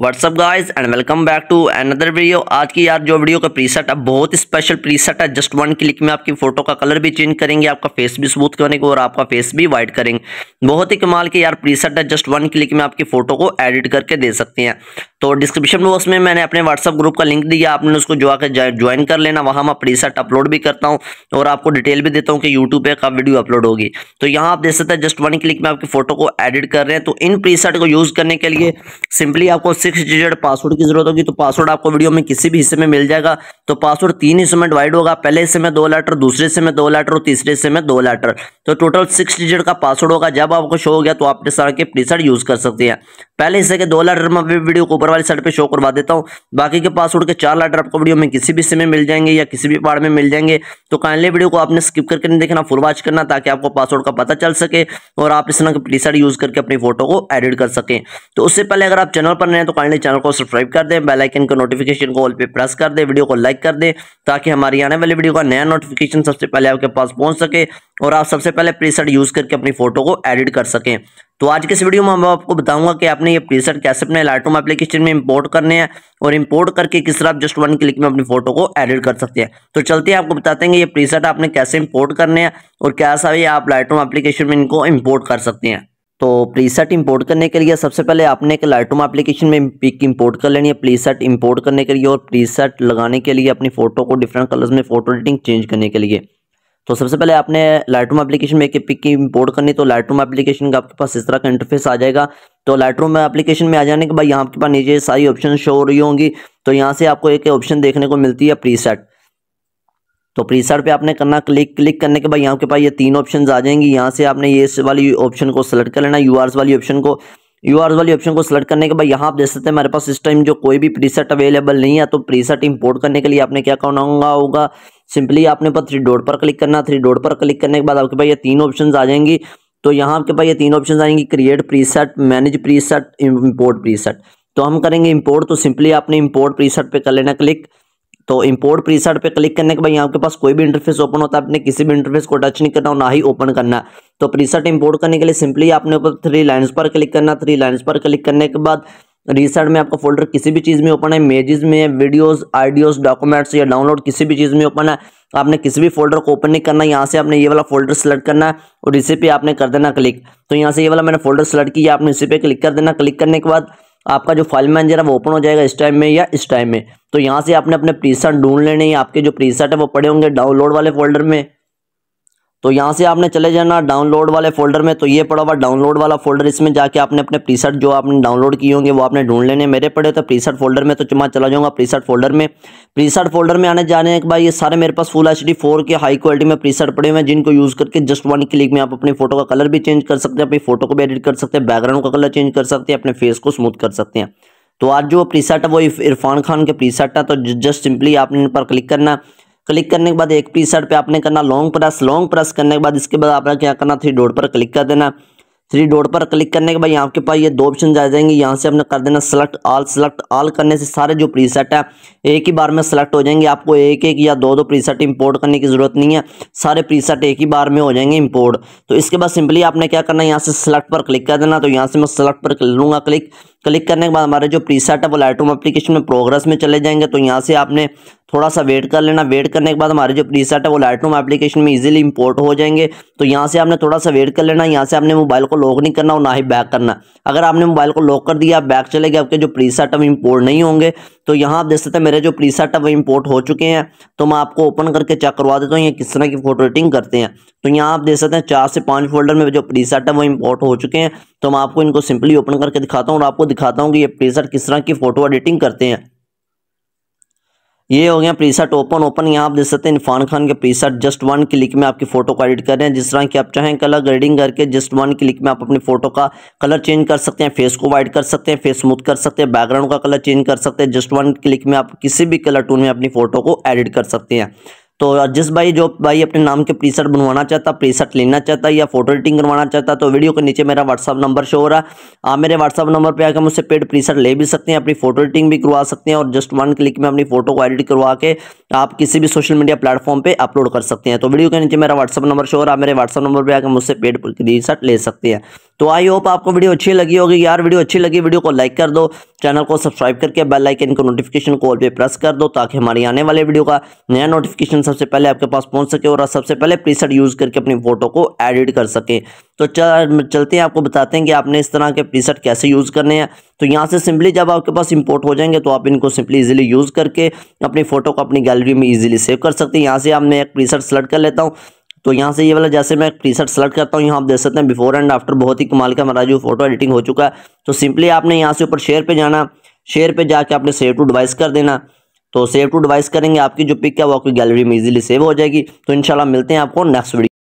WhatsApp guys and welcome back to another video आज की यार जो वीडियो का प्रीसेट है बहुत स्पेशल प्रीसेट है जस्ट वन क्लिक में आपकी फोटो का कलर भी चेंज करेंगे आपका फेस भी स्मूथ करेंगे और आपका फेस भी वाइट करेंगे बहुत ही कमाल के यार प्रीसेट है जस्ट वन क्लिक में आपकी फोटो को एडिट करके दे सकते हैं तो डिस्क्रिप्शन बॉक्स में मैंने अपने व्हाट्सअप ग्रुप का लिंक दिया आपने उसको जो आकर ज्वाइन कर लेना वहाँ मैं प्री सेट अपलोड भी करता हूँ और आपको डिटेल भी देता हूँ कि यूट्यूब पर कब वीडियो अपलोड होगी तो यहाँ आप देख सकते हैं जस्ट वन क्लिक में आपकी फोटो को एडिट कर रहे हैं तो इन प्री को यूज़ करने के लिए सिंपली आपको सिक्स डिजिट पासवर्ड की जरूरत होगी तो पासवर्ड आपको वीडियो में किसी भी हिस्से में मिल जाएगा तो पासवर्ड तीन हिस्सों में डिवाइड होगा पहले हिस्से में दो लेटर दूसरे हिस्से में दो लेटर और तीसरे हिस्से में दो लेटर तो टोटल सिक्स डिजिट का पासवर्ड होगा जब आपको शो हो गया तो आप इस तरह के प्रीसेट यूज़ कर सकते हैं पहले हिस्से के दो लेटर में वीडियो को ऊपर वाली साइड पे शो करवा देता हूँ बाकी के पासवर्ड के चार लेटर आपको वीडियो में किसी भी समय मिल जाएंगे या किसी भी पार्ट में मिल जाएंगे तो काइंडली वीडियो को आपने स्किप करके नहीं देखना फुल वॉच करना ताकि आपको पासवर्ड का पता चल सके और आप इस तरह की प्ली साइड यूज़ करके अपनी फोटो को एडिट कर सकें तो उससे पहले अगर आप चैनल पर नए तो काइंडली चैनल को सब्सक्राइब कर दें बेलाइकन को नोटिफिकेशन को ऑल पे प्रेस कर दें वीडियो को लाइक कर दें ताकि हमारी आने वाली वीडियो का नया नोटिफिकेशन सबसे पहले आपके पास पहुँच सके और आप सबसे पहले प्री यूज़ करके अपनी फोटो को एडिट कर सकें तो आज के इस वीडियो में हम आपको बताऊंगा कि आपने ये प्रीसेट कैसे अपने लाइटरूम एप्लीकेशन में इंपोर्ट करने हैं और इंपोर्ट करके किस तरह आप जस्ट वन क्लिक में अपनी फोटो को एडिट कर सकते हैं तो चलते हैं आपको बताते हैं ये प्रीसेट आपने कैसे इंपोर्ट करने हैं और कैसा ये आप लाइटरूम एप्लीकेशन में इनको इम्पोर्ट कर सकते हैं तो प्रीसेट इंपोर्ट करने के लिए सबसे पहले आपने एक लाइटरूम एप्लीकेशन में पिक इंपोर्ट कर लेनी है प्रीसेट इंपोर्ट करने के लिए और प्रीसेट लगाने के लिए अपनी फोटो को डिफरेंट कलर्स में फोटो एडिटिंग चेंज करने के लिए तो सबसे पहले आपने लाइटरूम एप्लीकेशन में एक पिक की इंपोर्ट करनी तो लाइटरूम एप्लीकेशन का आपके पास इस तरह का इंटरफेस आ जाएगा तो लाइटरूम एप्लीकेशन में आ जाने के बाद यहाँ आपके पास नीचे सारी ऑप्शन शो हो रही होंगी तो यहाँ से आपको एक ऑप्शन देखने को मिलती है प्रीसेट तो प्रीसेट पे आपने करना क्लिक क्लिक करने के बाद यहाँ के पास ये तीन ऑप्शन आ जाएंगी यहाँ से आपने ये वाली ऑप्शन को सेलेक्ट कर लेना यू वाली ऑप्शन को यू आर वाली ऑप्शन को सिलेक्ट करने के बाद यहाँ आप देख सकते हैं हमारे पास इस टाइम जो कोई भी प्रीसेट अवेलेबल नहीं है तो प्रीसेट इंपोर्ट करने के लिए आपने क्या करना होगा सिंपली आपने पर थ्री डोड पर क्लिक करना थ्री डोड पर क्लिक करने के बाद आपके पास ये तीन ऑप्शन आ जाएंगी तो यहाँ आपके पास ये तीन ऑप्शन आएंगे create preset manage preset import preset तो हम करेंगे इंपोर्ट तो सिंपली आपने इम्पोर्ट प्रीसेट पे कर लेना क्लिक तो इंपोर्ट प्रीसेट पे क्लिक करने के बाद यहाँ आपके पास कोई भी इंटरफेस ओपन होता है आपने किसी भी इंटरफेस को टच नहीं करना और ना ही ओपन करना तो प्रीसेट इंपोर्ट करने के लिए सिंपली आपने ऊपर थ्री लाइन्स पर क्लिक करना थ्री लाइन्स पर क्लिक करने के बाद रिसर्ट में आपका फोल्डर किसी भी चीज़ में ओपन है इमेजेस में वीडियोस आइडियोज डॉक्यूमेंट्स या डाउनलोड किसी भी चीज़ में ओपन है आपने किसी भी फोल्डर को ओपन नहीं करना यहाँ से आपने ये वाला फोल्डर सेलेक्ट करना है और इसी पे आपने कर देना क्लिक तो यहाँ से ये वाला मैंने फोल्डर सेलेक्ट किया आपने इसी पे क्लिक कर देना क्लिक करने के बाद आपका जो फाइल मैनेजर है वो ओपन हो जाएगा इस टाइम में या इस टाइम में तो यहाँ से आपने अपने प्रीसेट ढूंढ लेने हैं आपके जो प्रीसेट है वो पड़े होंगे डाउनलोड वाले फोल्डर में तो यहाँ से आपने चले जाना डाउनलोड वाले फोल्डर में तो ये पड़ा हुआ डाउनलोड वाला फोल्डर इसमें जाके आपने अपने प्रीसेट जो आपने डाउनलोड किए होंगे वो आपने ढूंढ लेने मेरे पड़े तो प्रीसेट फोल्डर में तो चुमा चला जाऊँगा प्रीसेट फोल्डर में प्रीसेट फोल्डर में आने जाने के बाद ये सारे मेरे पास full H D four K high quality में प्रीसेट पड़े हुए हैं जिनको यूज़ करके जस्ट वन क्लिक में आप अपनी फोटो का कलर भी चेंज कर सकते हैं अपनी फोटो को भी एडिट कर सकते हैं बैकग्राउंड का कलर चेंज कर सकते हैं अपने फेस को स्मूथ कर सकते हैं तो आज जो प्रीसेट है वो इरफान खान के प्रीसेट है तो जस्ट सिंपली आपने इन पर क्लिक करना क्लिक करने के बाद एक पी साइड पर आपने करना लॉन्ग प्रेस लॉन्ग प्रेस करने के बाद इसके बाद आपने क्या करना थ्री डोर पर क्लिक कर देना थ्री डोर पर क्लिक करने के बाद यहाँ आपके पास ये दो ऑप्शन आ जाएंगे यहाँ से आपने कर देना सेलेक्ट ऑल सेलेक्ट ऑल करने से सारे जो प्रीसेट है एक ही बार में सेलेक्ट हो जाएंगे आपको एक एक या दो दो प्रीसेट इंपोर्ट करने की ज़रूरत नहीं है सारे प्रीसेट एक ही बार में हो जाएंगे इंपोर्ट तो इसके बाद सिंपली आपने क्या करना है यहाँ से सेलेक्ट पर क्लिक कर देना तो यहाँ से मैं सेलेक्ट पर लूँगा क्लिक क्लिक करने के बाद हमारे जो प्रीसेट है वो लाइटरूम एप्लीकेशन में प्रोग्रेस में चले जाएंगे तो यहाँ से आपने थोड़ा सा वेट कर लेना वेट करने के बाद हमारे जो प्रीसेट है वो लाइटरूम एप्लीकेशन में इजीली इंपोर्ट हो जाएंगे तो यहाँ से आपने थोड़ा सा वेट कर लेना यहाँ से आपने मोबाइल को लॉक नहीं करना और ना ही बैक करना अगर आपने मोबाइल को लॉक कर दिया आप बैक चले गए आपके जो प्रीसेट है वो इम्पोर्ट नहीं होंगे तो यहाँ आप देख सकते हैं मेरे जो प्रीसेट है वो इम्पोर्ट हो चुके हैं तो मैं आपको ओपन करके चेक करवा देता हूँ ये किस तरह की फोटो एडिटिंग करते हैं तो यहाँ आप देख सकते हैं चार से पाँच फोल्डर में जो प्रीसेट है वो इम्पोर्ट हो चुके हैं तो मैं आपको इनको सिंपली ओपन करके दिखाता हूँ और आपको दिखाता हूँ कि ये प्रीसेट किस तरह की फ़ोटो एडिटिंग करते हैं ये हो गया प्रीसेट ओपन ओपन यहाँ आप देख सकते हैं इरफान खान के प्रीसेट जस्ट वन क्लिक में आपकी फ़ोटो को एडिट कर रहे हैं जिस तरह की आप चाहें कलर ग्रेडिंग करके जस्ट वन क्लिक में आप अपनी फ़ोटो का कलर चेंज कर सकते हैं फेस को वाइट कर सकते हैं फेस स्मूथ कर सकते हैं बैकग्राउंड का कलर चेंज कर सकते हैं जस्ट वन क्लिक में आप किसी भी कलर टून में अपनी फ़ोटो को एडिट कर सकते हैं तो जिस भाई जो भाई अपने नाम के प्रीसेट बनवाना चाहता प्रीसेट लेना चाहता या फोटो एडिटिंग करवाना चाहता तो वीडियो के नीचे मेरा व्हाट्सअप नंबर शो हो रहा है आप मेरे व्हाट्सअप नंबर पर आकर मुझसे पेड प्रीसेट ले भी सकते हैं अपनी फोटो एडिटिंग भी करवा सकते हैं और जस्ट वन क्लिक में अपनी फोटो को एडिट करवा के आप किसी भी सोशल मीडिया प्लेटफॉर्म पर अपलोड कर सकते हैं तो वीडियो के नीचे मेरा व्हाट्सअप नंबर शो हो रहा है मेरे व्हाट्सअप नंबर पर आकर मुझसे पेड प्रीसेट ले सकते हैं तो आई होप आपको वीडियो अच्छी लगी होगी यार वीडियो अच्छी लगी वीडियो को लाइक कर दो चैनल को सब्सक्राइब करके बेल आइकन को नोटिफिकेशन कॉल पे प्रेस कर दो ताकि हमारी आने वाले वीडियो का नया नोटिफिकेशन सबसे पहले आपके पास पहुंच सके और सबसे पहले प्रीसेट यूज़ करके अपनी फ़ोटो को एडिट कर सके तो चल चलते हैं आपको बताते हैं कि आपने इस तरह के प्रीसेट कैसे यूज़ करने हैं तो यहाँ से सिंपली जब आपके पास इंपोर्ट हो जाएंगे तो आप इनको सिंपली इजीली यूज़ करके अपनी फ़ोटो को अपनी गैलरी में इजीली सेव कर सकते हैं यहाँ से आप मैं एक प्रीसेट सेलेक्ट कर लेता हूँ तो यहाँ से ये वाला जैसे मैं प्रीसेट सेलेक्ट करता हूँ यहाँ आप देख सकते हैं बिफोर एंड आफ्टर बहुत ही कमाल का हमारा जो फोटो एडिटिंग हो चुका है तो सिंपली आपने यहाँ से ऊपर शेयर पे जाना शेयर पे जाके आपने सेव टू डिवाइस कर देना तो सेव टू डिवाइस करेंगे आपकी जो पिक है वो आपकी गैलरी में इजीली सेव हो जाएगी तो इंशाल्लाह मिलते हैं आपको नेक्स्ट वीडियो